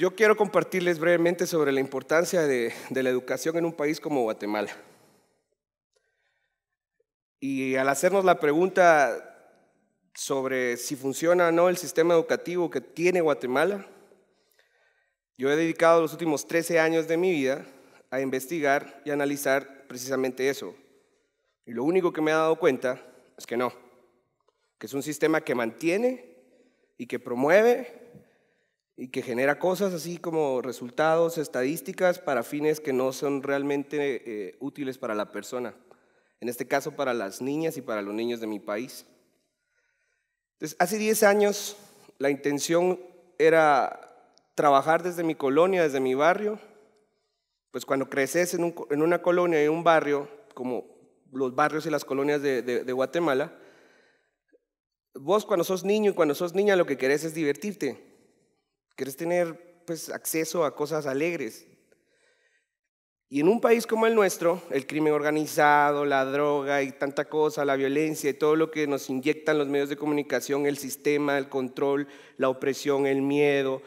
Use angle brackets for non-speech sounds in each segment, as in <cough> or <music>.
yo quiero compartirles brevemente sobre la importancia de, la educación en un país como Guatemala. Y al hacernos la pregunta sobre si funciona o no el sistema educativo que tiene Guatemala, yo he dedicado los últimos 13 años de mi vida a investigar y analizar precisamente eso. Y lo único que me he dado cuenta es que no, que es un sistema que mantiene y que promueve y que genera cosas así como resultados, estadísticas para fines que no son realmente eh, útiles para la persona, en este caso para las niñas y para los niños de mi país. Entonces, hace 10 años la intención era trabajar desde mi colonia, desde mi barrio, pues cuando creces en, una colonia y un barrio, como los barrios y las colonias de, de Guatemala, vos cuando sos niño y cuando sos niña lo que querés es divertirte, ¿Quieres tener pues, acceso a cosas alegres. Y en un país como el nuestro, el crimen organizado, la droga y tanta cosa, la violencia y todo lo que nos inyectan los medios de comunicación, el sistema, el control, la opresión, el miedo,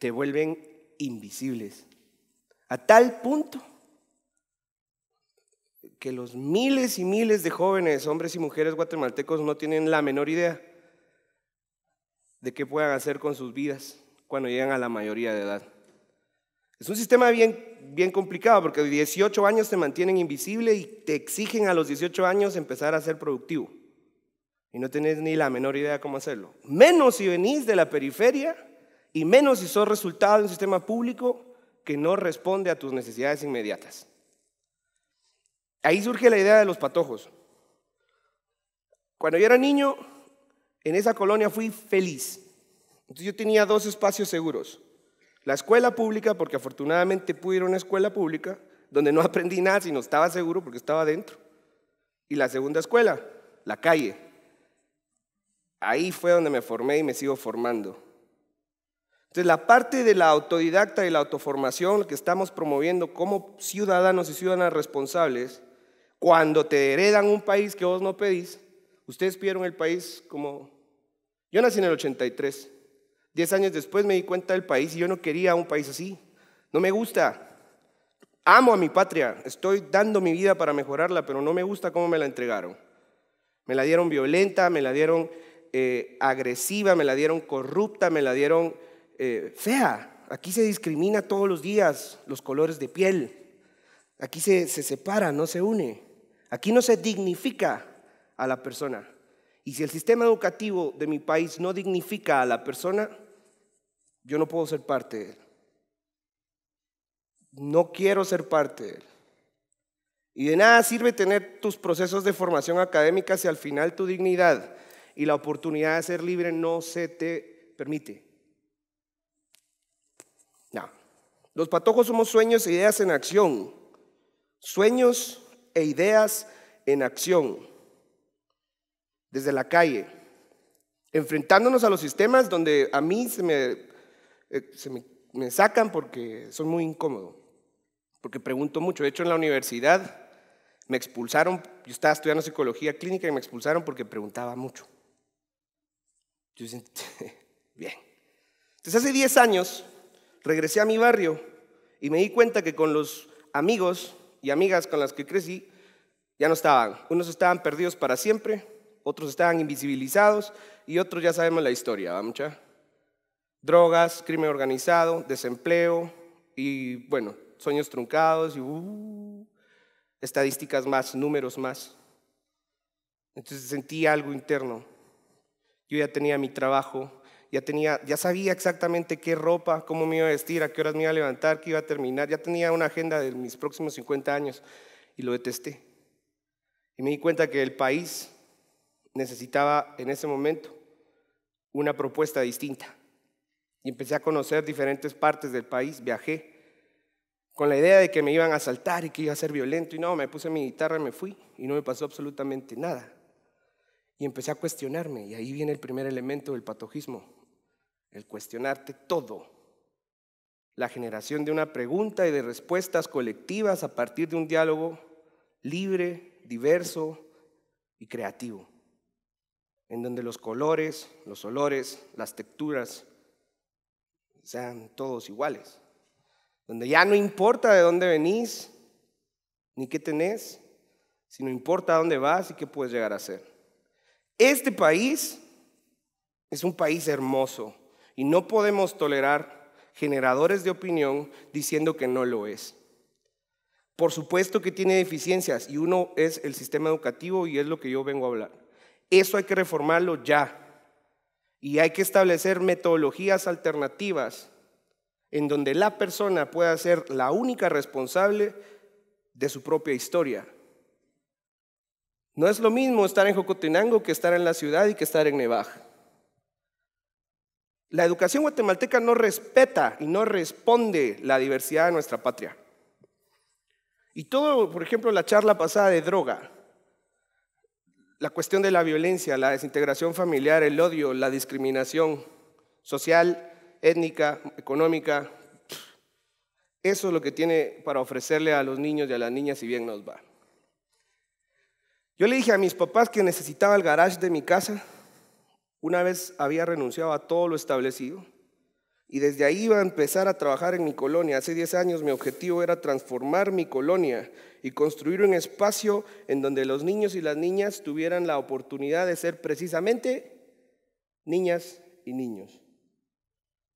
te vuelven invisibles. A tal punto que los miles y miles de jóvenes, hombres y mujeres guatemaltecos no tienen la menor idea de qué puedan hacer con sus vidas cuando llegan a la mayoría de edad. Es un sistema bien, bien complicado porque 18 años te mantienen invisible y te exigen a los 18 años empezar a ser productivo. Y no tenés ni la menor idea cómo hacerlo. Menos si venís de la periferia y menos si sos resultado de un sistema público que no responde a tus necesidades inmediatas. Ahí surge la idea de los patojos. Cuando yo era niño, en esa colonia fui feliz. Entonces yo tenía dos espacios seguros. La escuela pública, porque afortunadamente pude ir a una escuela pública donde no <laughs> aprendí nada, sino estaba seguro porque estaba adentro. Y la segunda escuela, la calle. Ahí fue donde me formé y me sigo formando. Entonces, la parte de la autodidacta y la autoformación que estamos promoviendo como ciudadanos y ciudadanas responsables, cuando te heredan un país que vos no pedís, ustedes pidieron el país como... Yo nací en el 83. Diez años después me di cuenta del país y yo no quería un país así. No me gusta. Amo a mi patria. Estoy dando mi vida para mejorarla, pero no me gusta cómo me la entregaron. Me la dieron violenta, me la dieron eh, agresiva, me la dieron corrupta, me la dieron eh, fea. Aquí se discrimina todos los días los colores de piel. Aquí se, se separa, no se une. Aquí no se dignifica a la persona. Y si el sistema educativo de mi país no dignifica a la persona, yo no puedo ser parte de él. No quiero ser parte de él. Y de nada sirve tener tus procesos de formación académica si al final tu dignidad y la oportunidad de ser libre no se te permite. No. Los patojos somos sueños e ideas en acción. Sueños e ideas en acción. Desde la calle. Enfrentándonos a los sistemas donde a mí se me eh, se me, sacan porque son muy incómodo, porque pregunto mucho. De hecho, en la universidad me expulsaron, yo estaba estudiando psicología clínica y me expulsaron porque preguntaba mucho. Yo <laughs> bien. Entonces hace 10 años regresé a mi barrio y me di cuenta que con los amigos y amigas con las que crecí, ya no estaban. Unos estaban perdidos para siempre, otros estaban invisibilizados y otros ya sabemos la historia, ¿va mucha? drogas, crimen organizado, desempleo y, bueno, sueños truncados y uh, estadísticas más, números más. Entonces sentí algo interno. Yo ya tenía mi trabajo, ya, tenía, ya sabía exactamente qué ropa, cómo me iba a vestir, a qué horas me iba a levantar, qué iba a terminar. Ya tenía una agenda de mis próximos 50 años y lo detesté. Y me di cuenta que el país necesitaba en ese momento una propuesta distinta y empecé a conocer diferentes partes del país, viajé con la idea de que me iban a asaltar y que iba a ser violento y no, me puse mi guitarra, y me fui y no me pasó absolutamente nada. Y empecé a cuestionarme y ahí viene el primer elemento del patojismo el cuestionarte todo. La generación de una pregunta y de respuestas colectivas a partir de un diálogo libre, diverso y creativo, en donde los colores, los olores, las texturas, sean todos iguales. Donde ya no importa de dónde venís ni qué tenés, sino importa dónde vas y qué puedes llegar a ser. Este país es un país hermoso y no podemos tolerar generadores de opinión diciendo que no lo es. Por supuesto que tiene deficiencias y uno es el sistema educativo y es lo que yo vengo a hablar. Eso hay que reformarlo ya. Y hay que establecer metodologías alternativas en donde la persona pueda ser la única responsable de su propia historia. No es lo mismo estar en Jocotenango que estar en la ciudad y que estar en Nevaj. La educación guatemalteca no respeta y no responde la diversidad de nuestra patria. Y todo, por ejemplo, la charla pasada de droga la cuestión de la violencia, la desintegración familiar, el odio, la discriminación social, étnica, económica, eso es lo que tiene para ofrecerle a los niños y a las niñas si bien nos va. Yo le dije a mis papás que necesitaba el garage de mi casa. Una vez había renunciado a todo lo establecido y desde ahí iba a empezar a trabajar en mi colonia. Hace 10 años mi objetivo era transformar mi colonia y construir un espacio en donde los niños y las niñas tuvieran la oportunidad de ser precisamente niñas y niños.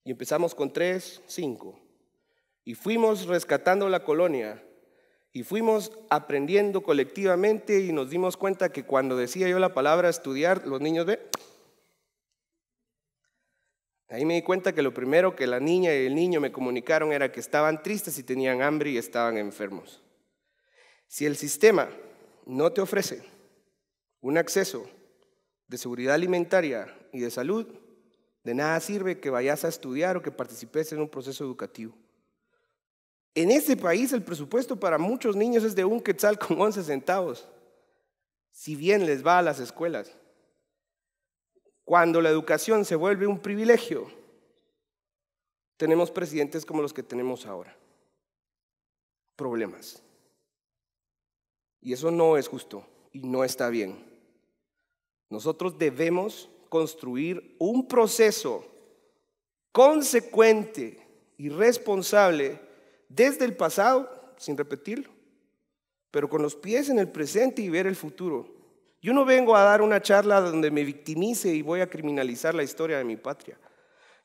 Y empezamos con tres, cinco. Y fuimos rescatando la colonia y fuimos aprendiendo colectivamente y nos dimos cuenta que cuando decía yo la palabra estudiar, los niños de Ahí me di cuenta que lo primero que la niña y el niño me comunicaron era que estaban tristes y tenían hambre y estaban enfermos. Si el sistema no te ofrece un acceso de seguridad alimentaria y de salud, de nada sirve que vayas a estudiar o que participes en un proceso educativo. En este país el presupuesto para muchos niños es de un quetzal con 11 centavos, si bien les va a las escuelas. Cuando la educación se vuelve un privilegio, tenemos presidentes como los que tenemos ahora. Problemas. Y eso no es justo y no está bien. Nosotros debemos construir un proceso consecuente y responsable desde el pasado, sin repetirlo, pero con los pies en el presente y ver el futuro. Yo no vengo a dar una charla donde me victimice y voy a criminalizar la historia de mi patria.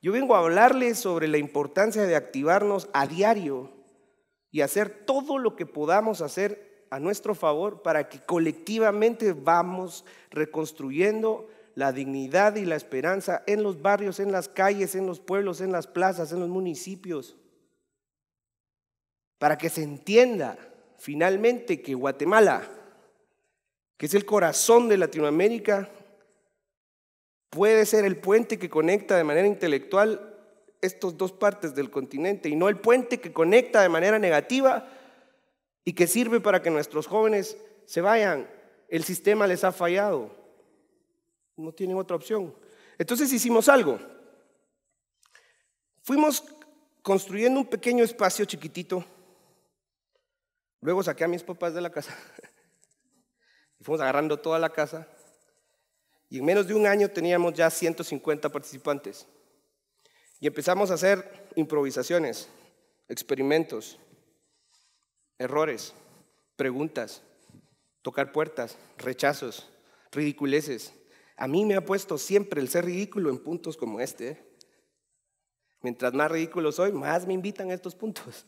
Yo vengo a hablarles sobre la importancia de activarnos a diario y hacer todo lo que podamos hacer a nuestro favor para que colectivamente vamos reconstruyendo la dignidad y la esperanza en los barrios, en las calles, en los pueblos, en las plazas, en los municipios, para que se entienda finalmente que Guatemala que es el corazón de Latinoamérica, puede ser el puente que conecta de manera intelectual estas dos partes del continente y no el puente que conecta de manera negativa y que sirve para que nuestros jóvenes se vayan. El sistema les ha fallado. No tienen otra opción. Entonces hicimos algo. Fuimos construyendo un pequeño espacio chiquitito. Luego saqué a mis papás de la casa <laughs> Y fuimos agarrando toda la casa. Y en menos de un año teníamos ya 150 participantes. Y empezamos a hacer improvisaciones, experimentos, errores, preguntas, tocar puertas, rechazos, ridiculeces. A mí me ha puesto siempre el ser ridículo en puntos como este. ¿eh? Mientras más ridículo soy, más me invitan a estos puntos.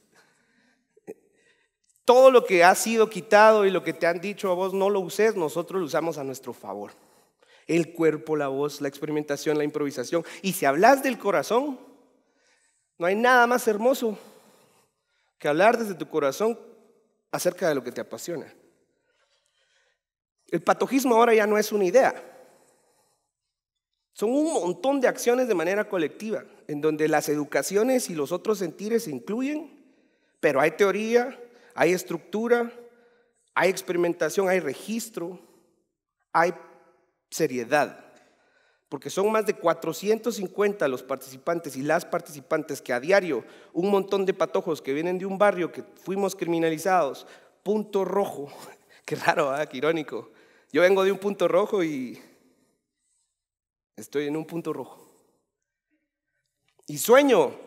Todo lo que ha sido quitado y lo que te han dicho a vos no lo uses, nosotros lo usamos a nuestro favor. El cuerpo, la voz, la experimentación, la improvisación. Y si hablas del corazón, no hay nada más hermoso que hablar desde tu corazón acerca de lo que te apasiona. El patogismo ahora ya no es una idea. Son un montón de acciones de manera colectiva, en donde las educaciones y los otros sentires se incluyen, pero hay teoría, hay estructura, hay experimentación, hay registro, hay seriedad. Porque son más de 450 los participantes y las participantes que a diario un montón de patojos que vienen de un barrio que fuimos criminalizados, punto rojo, <laughs> qué raro, qué irónico. Yo vengo de un punto rojo y estoy en un punto rojo. Y sueño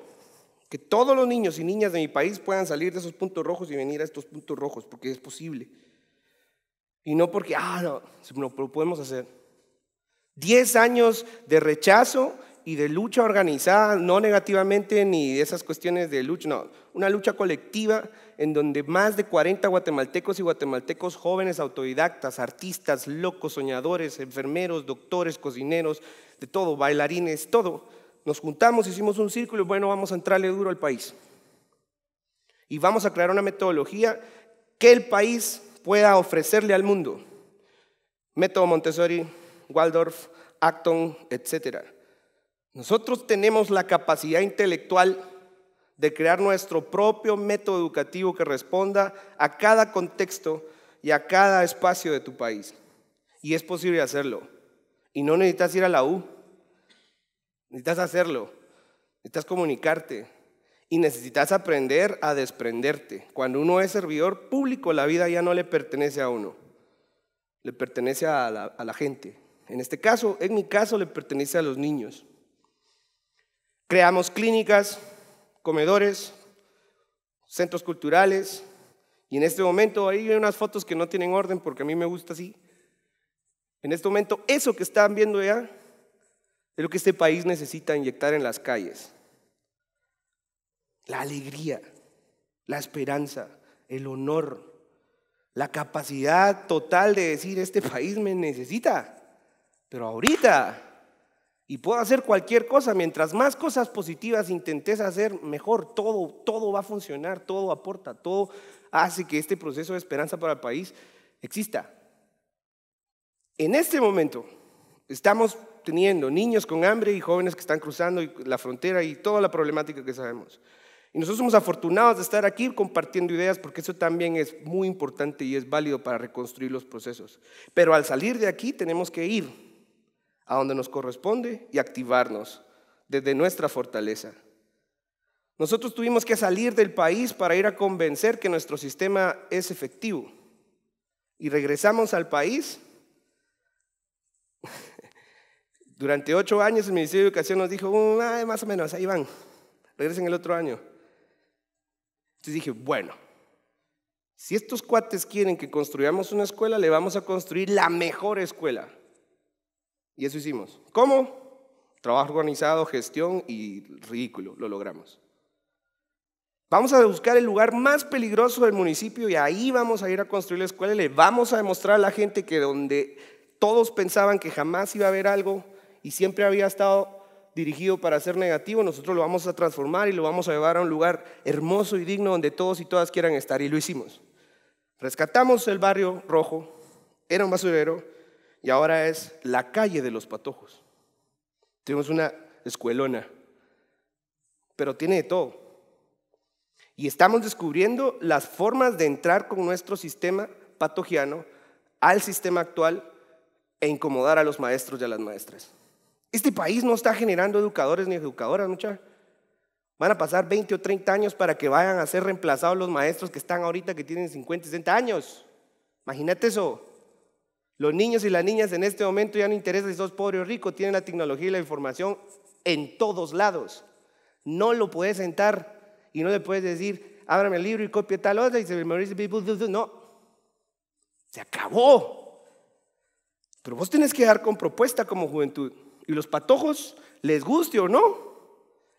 que todos los niños y niñas de mi país puedan salir de esos puntos rojos y venir a estos puntos rojos, porque es posible. Y no porque, ah, no, no lo podemos hacer. Diez años de rechazo y de lucha organizada, no negativamente ni de esas cuestiones de lucha, no, una lucha colectiva en donde más de 40 guatemaltecos y guatemaltecos jóvenes, autodidactas, artistas, locos, soñadores, enfermeros, doctores, cocineros, de todo, bailarines, todo, nos juntamos, hicimos un círculo, y bueno, vamos a entrarle duro al país. Y vamos a crear una metodología que el país pueda ofrecerle al mundo. Método Montessori, Waldorf, Acton, etcétera. Nosotros tenemos la capacidad intelectual de crear nuestro propio método educativo que responda a cada contexto y a cada espacio de tu país. Y es posible hacerlo. Y no necesitas ir a la U, Necesitas hacerlo, necesitas comunicarte y necesitas aprender a desprenderte. Cuando uno es servidor público, la vida ya no le pertenece a uno, le pertenece a la, gente. En este caso, en mi caso, le pertenece a los niños. Creamos clínicas, comedores, centros culturales, y en este momento ahí hay unas fotos que no tienen orden porque a mí me gusta así. En este momento eso que están viendo ya es lo que este país necesita inyectar en las calles. La alegría, la esperanza, el honor, la capacidad total de decir, este país me necesita, pero ahorita. Y puedo hacer cualquier cosa, mientras más cosas positivas intentes hacer, mejor, todo, todo va a funcionar, todo aporta, todo hace que este proceso de esperanza para el país exista. En este momento estamos teniendo, niños con hambre y jóvenes que están cruzando la frontera y toda la problemática que sabemos. Y nosotros somos afortunados de estar aquí compartiendo ideas porque eso también es muy importante y es válido para reconstruir los procesos. Pero al salir de aquí tenemos que ir a donde nos corresponde y activarnos desde nuestra fortaleza. Nosotros tuvimos que salir del país para ir a convencer que nuestro sistema es efectivo. Y regresamos al país durante ocho años el Ministerio de Educación nos dijo, mm, más o menos, ahí van, regresen el otro año. Entonces dije, bueno, si estos cuates quieren que construyamos una escuela, le vamos a construir la mejor escuela. Y eso hicimos. ¿Cómo? Trabajo organizado, gestión y ridículo, lo logramos. Vamos a buscar el lugar más peligroso del municipio y ahí vamos a ir a construir la escuela y le vamos a demostrar a la gente que donde todos pensaban que jamás iba a haber algo, y siempre había estado dirigido para ser negativo, nosotros lo vamos a transformar y lo vamos a llevar a un lugar hermoso y digno donde todos y todas quieran estar. Y lo hicimos. Rescatamos el barrio rojo, era un basurero y ahora es la calle de los patojos. Tenemos una escuelona, pero tiene de todo. Y estamos descubriendo las formas de entrar con nuestro sistema patogiano al sistema actual e incomodar a los maestros y a las maestras. Este país no está generando educadores ni educadoras, muchachos. Van a pasar 20 o 30 años para que vayan a ser reemplazados los maestros que están ahorita que tienen 50, 60 años. Imagínate eso. Los niños y las niñas en este momento ya no interesa si sos pobre o rico, tienen la tecnología y la información en todos lados. No lo puedes sentar y no le puedes decir, ábrame el libro y copia tal otra y se memoriza. No. Se acabó. Pero vos tenés que dar con propuesta como juventud. Y los patojos, les guste o no,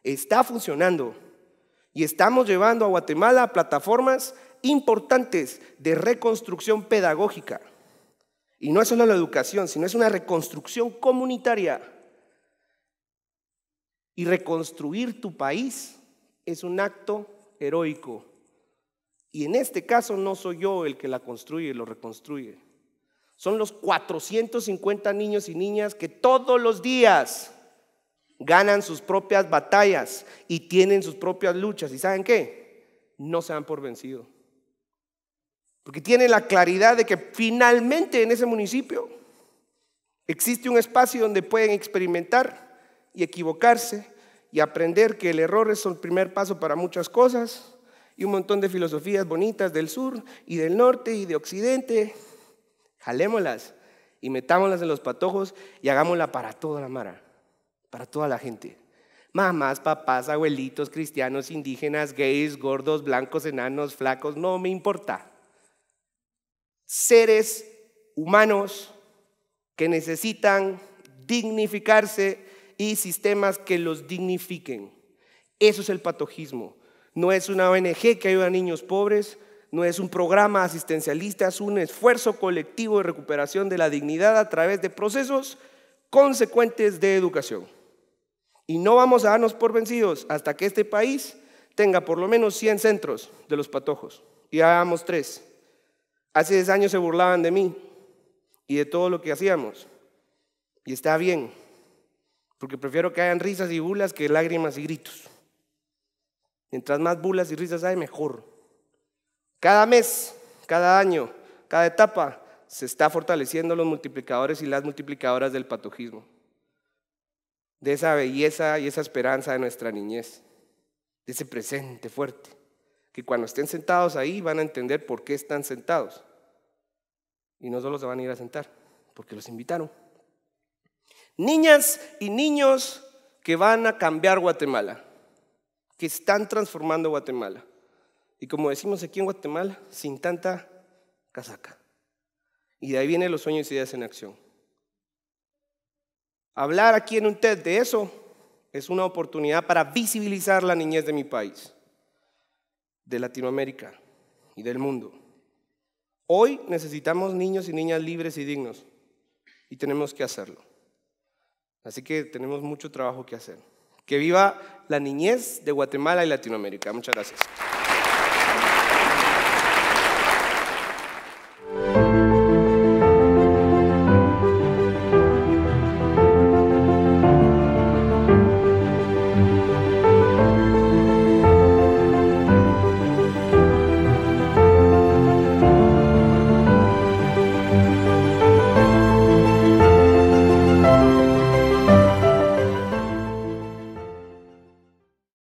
está funcionando. Y estamos llevando a Guatemala a plataformas importantes de reconstrucción pedagógica. Y no es solo la educación, sino es una reconstrucción comunitaria. Y reconstruir tu país es un acto heroico. Y en este caso no soy yo el que la construye, lo reconstruye son los 450 niños y niñas que todos los días ganan sus propias batallas y tienen sus propias luchas. ¿Y saben qué? No se han por vencido. Porque tienen la claridad de que finalmente en ese municipio existe un espacio donde pueden experimentar y equivocarse y aprender que el error es el primer paso para muchas cosas y un montón de filosofías bonitas del sur y del norte y de occidente Jalémoslas y metámoslas en los patojos y hagámosla para toda la mara, para toda la gente. Mamás, papás, abuelitos, cristianos, indígenas, gays, gordos, blancos, enanos, flacos, no me importa. Seres humanos que necesitan dignificarse y sistemas que los dignifiquen. Eso es el patojismo. No es una ONG que ayuda a niños pobres, no es un programa asistencialista, es un esfuerzo colectivo de recuperación de la dignidad a través de procesos consecuentes de educación. Y no vamos a darnos por vencidos hasta que este país tenga por lo menos 100 centros de los patojos. Y hagamos tres. Hace 10 años se burlaban de mí y de todo lo que hacíamos. Y está bien, porque prefiero que hayan risas y bulas que lágrimas y gritos. Mientras más bulas y risas hay, mejor. Cada mes, cada año, cada etapa, se está fortaleciendo los multiplicadores y las multiplicadoras del patojismo, de esa belleza y esa esperanza de nuestra niñez, de ese presente fuerte, que cuando estén sentados ahí van a entender por qué están sentados. Y no solo se van a ir a sentar, porque los invitaron. Niñas y niños que van a cambiar Guatemala, que están transformando Guatemala y como decimos aquí en Guatemala, sin tanta casaca. Y de ahí vienen los sueños y ideas en acción. Hablar aquí en un TED de eso es una oportunidad para visibilizar la niñez de mi país, de Latinoamérica y del mundo. Hoy necesitamos niños y niñas libres y dignos y tenemos que hacerlo. Así que tenemos mucho trabajo que hacer. Que viva la niñez de Guatemala y Latinoamérica. Muchas gracias.